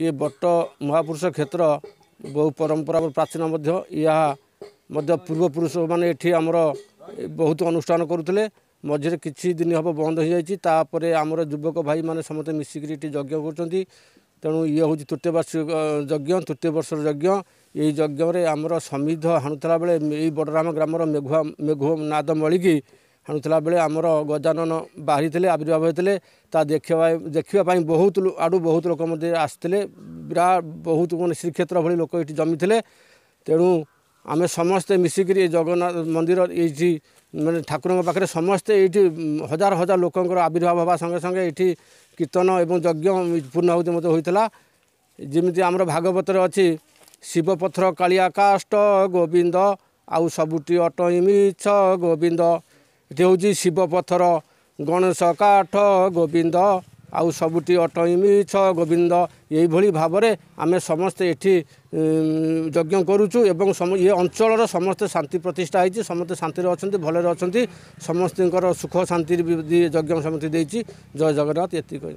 ଇଏ ବଟ ମହାପୁରୁଷ କ୍ଷେତ୍ର ବହୁ ପରମ୍ପରା ପ୍ରାଚୀନ ମଧ୍ୟ ଏହା ମଧ୍ୟ ପୂର୍ବପୁରୁଷମାନେ ଏଠି ଆମର ବହୁତ ଅନୁଷ୍ଠାନ କରୁଥିଲେ ମଝିରେ କିଛି ଦିନ ହେବ ବନ୍ଦ ହୋଇଯାଇଛି ତାପରେ ଆମର ଯୁବକ ଭାଇମାନେ ସମସ୍ତେ ମିଶିକିରି ଏଠି ଯଜ୍ଞ କରୁଛନ୍ତି ତେଣୁ ଇଏ ହେଉଛି ତୃତୀୟ ବାର୍ଷିକ ଯଜ୍ଞ ତୃତୀୟ ବର୍ଷର ଯଜ୍ଞ ଏହି ଯଜ୍ଞରେ ଆମର ସମିଧ ହାଣୁଥିଲା ବେଳେ ଏଇ ବଡ଼ରାମ ଗ୍ରାମର ମେଘୁଆ ମେଘୁ ନାଦ ମଳିକି ହାଣୁଥିଲା ବେଳେ ଆମର ଗଜାନନ ବାହାରିଥିଲେ ଆବିର୍ଭାବ ହୋଇଥିଲେ ତା ଦେଖିବା ଦେଖିବା ପାଇଁ ବହୁତ ଆଡ଼ୁ ବହୁତ ଲୋକ ମଧ୍ୟ ଆସିଥିଲେ ବିରାଟ ବହୁତ ମାନେ ଶ୍ରୀକ୍ଷେତ୍ର ଭଳି ଲୋକ ଏଇଠି ଜମିଥିଲେ ତେଣୁ ଆମେ ସମସ୍ତେ ମିଶିକିରି ଏଇ ଜଗନ୍ନାଥ ମନ୍ଦିର ଏଇଠି ମାନେ ଠାକୁରଙ୍କ ପାଖରେ ସମସ୍ତେ ଏଇଠି ହଜାର ହଜାର ଲୋକଙ୍କର ଆବିର୍ଭାବ ହେବା ସଙ୍ଗେ ସଙ୍ଗେ ଏଇଠି କୀର୍ତ୍ତନ ଏବଂ ଯଜ୍ଞ ପୂର୍ଣ୍ଣାହୁତି ମଧ୍ୟ ହୋଇଥିଲା ଯେମିତି ଆମର ଭାଗବତରେ ଅଛି ଶିବପଥର କାଳିଆକାଷ୍ଟ ଗୋବିନ୍ଦ ଆଉ ସବୁଟି ଅଟଇମିଛ ଗୋବିନ୍ଦ ଏଠି ହେଉଛି ଶିବ ପଥର ଗଣେଶ କାଠ ଗୋବିନ୍ଦ ଆଉ ସବୁଠି ଅଟଇ ମିଛ ଗୋବିନ୍ଦ ଏଇଭଳି ଭାବରେ ଆମେ ସମସ୍ତେ ଏଠି ଯଜ୍ଞ କରୁଛୁ ଏବଂ ଏ ଅଞ୍ଚଳର ସମସ୍ତେ ଶାନ୍ତି ପ୍ରତିଷ୍ଠା ହେଇଛି ସମସ୍ତେ ଶାନ୍ତିରେ ଅଛନ୍ତି ଭଲରେ ଅଛନ୍ତି ସମସ୍ତଙ୍କର ସୁଖ ଶାନ୍ତିରେ ବି ଯଜ୍ଞ ସମସ୍ତେ ଦେଇଛି ଜୟ ଜଗନ୍ନାଥ ଏତିକି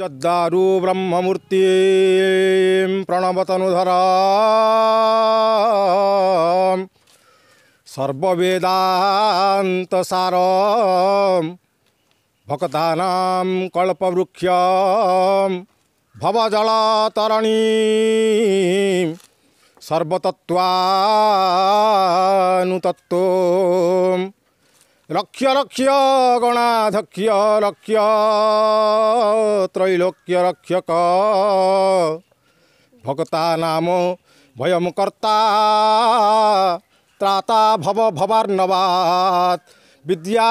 ଯଦାରୁ ବ୍ରହ୍ମମୂର୍ତ୍ତି ପ୍ରଣବତନୁ ଧରା सर्ववेदान्तसारं भक्तानां कल्पवृक्षं भवजलतरणी सर्वतत्त्वानुतत्त्व लक्ष्य लक्ष्य गणाधक्ष्य लक्ष्य त्रैलोक्य रक्षक भक्ता नाम भयम कर्ता त्राता भव भवार्नवात विद्या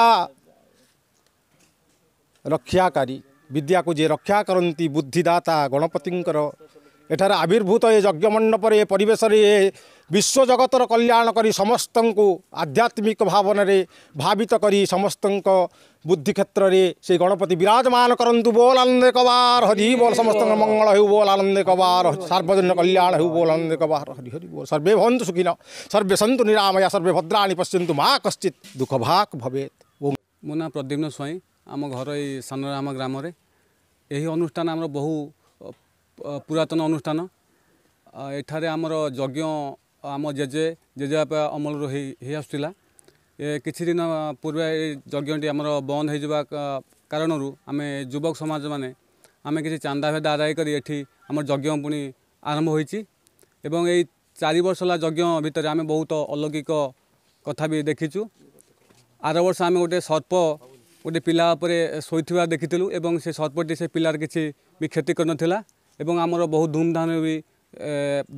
रक्षाकारी विद्या को जे रक्षा करती बुद्धिदाता गणपति एठार आविर्भूत ए यज्ञ मण्डप ए परिवेशले ए विश्वजगत र कल्याण समस्तु आध्यात्मिक भवनै भावित गरि समस्त बुद्धि क्षेत्र से सणपति विराजमान कन् बोलालन्दे कवार हरि बोल समस्त मङ्गल बोलालन्दे कवार सर्वजनिक कल्याण हे बोलान्दे कवा हरि हरि बोल सर्वे भन्नु सुख सर्वे सन्तु निरामया सर्वे भद्राणी पश्यन्त मा कश्चित दुःखभाग भवेत मो नाम प्रद्युन स्वई आम घर ए सानो आम ग्राम अनुष्ठान बहु ପୁରାତନ ଅନୁଷ୍ଠାନ ଏଠାରେ ଆମର ଯଜ୍ଞ ଆମ ଜେଜେ ଜେଜେବାପା ଅମଳରୁ ହେଇ ଆସୁଥିଲା ଏ କିଛି ଦିନ ପୂର୍ବେ ଏ ଯଜ୍ଞଟି ଆମର ବନ୍ଦ ହୋଇଯିବା କାରଣରୁ ଆମେ ଯୁବକ ସମାଜମାନେ ଆମେ କିଛି ଚାନ୍ଦାଭେଦା ଆଦାୟ କରି ଏଠି ଆମର ଯଜ୍ଞ ପୁଣି ଆରମ୍ଭ ହୋଇଛି ଏବଂ ଏଇ ଚାରି ବର୍ଷ ହେଲା ଯଜ୍ଞ ଭିତରେ ଆମେ ବହୁତ ଅଲୌକିକ କଥା ବି ଦେଖିଛୁ ଆର ବର୍ଷ ଆମେ ଗୋଟେ ସର୍ପ ଗୋଟେ ପିଲା ଉପରେ ଶୋଇଥିବା ଦେଖିଥିଲୁ ଏବଂ ସେ ସର୍ପଟି ସେ ପିଲାର କିଛି ବି କ୍ଷତି କରିନଥିଲା ଏବଂ ଆମର ବହୁତ ଧୁମ୍ଧାମ୍ରେ ବି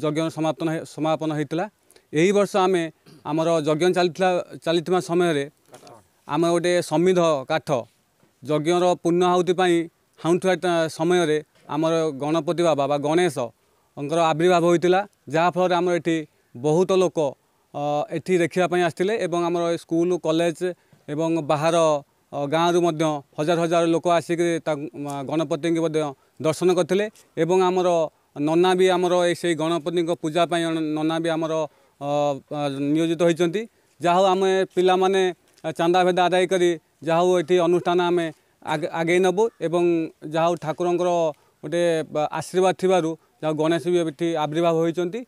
ଯଜ୍ଞ ସମାପନ ସମାପନ ହୋଇଥିଲା ଏହି ବର୍ଷ ଆମେ ଆମର ଯଜ୍ଞ ଚାଲିଥିଲା ଚାଲିଥିବା ସମୟରେ ଆମେ ଗୋଟେ ସମିଧ କାଠ ଯଜ୍ଞର ପୂର୍ଣ୍ଣାହୁତି ପାଇଁ ହାଉଥିବା ସମୟରେ ଆମର ଗଣପତି ବାବା ବା ଗଣେଶଙ୍କର ଆବିର୍ଭାବ ହୋଇଥିଲା ଯାହାଫଳରେ ଆମର ଏଠି ବହୁତ ଲୋକ ଏଠି ଦେଖିବା ପାଇଁ ଆସିଥିଲେ ଏବଂ ଆମର ସ୍କୁଲ କଲେଜ ଏବଂ ବାହାର ଗାଁରୁ ମଧ୍ୟ ହଜାର ହଜାର ଲୋକ ଆସିକି ତା ଗଣପତିଙ୍କୁ ମଧ୍ୟ ଦର୍ଶନ କରିଥିଲେ ଏବଂ ଆମର ନନା ବି ଆମର ଏ ସେଇ ଗଣପତିଙ୍କ ପୂଜା ପାଇଁ ନନା ବି ଆମର ନିୟୋଜିତ ହୋଇଛନ୍ତି ଯାହା ହେଉ ଆମେ ପିଲାମାନେ ଚାନ୍ଦା ଭେଦ ଆଦାୟ କରି ଯାହା ହେଉ ଏଠି ଅନୁଷ୍ଠାନ ଆମେ ଆଗେଇ ନେବୁ ଏବଂ ଯାହା ହେଉ ଠାକୁରଙ୍କର ଗୋଟେ ଆଶୀର୍ବାଦ ଥିବାରୁ ଯାହା ହେଉ ଗଣେଶ ବି ଏଠି ଆବିର୍ଭାବ ହୋଇଛନ୍ତି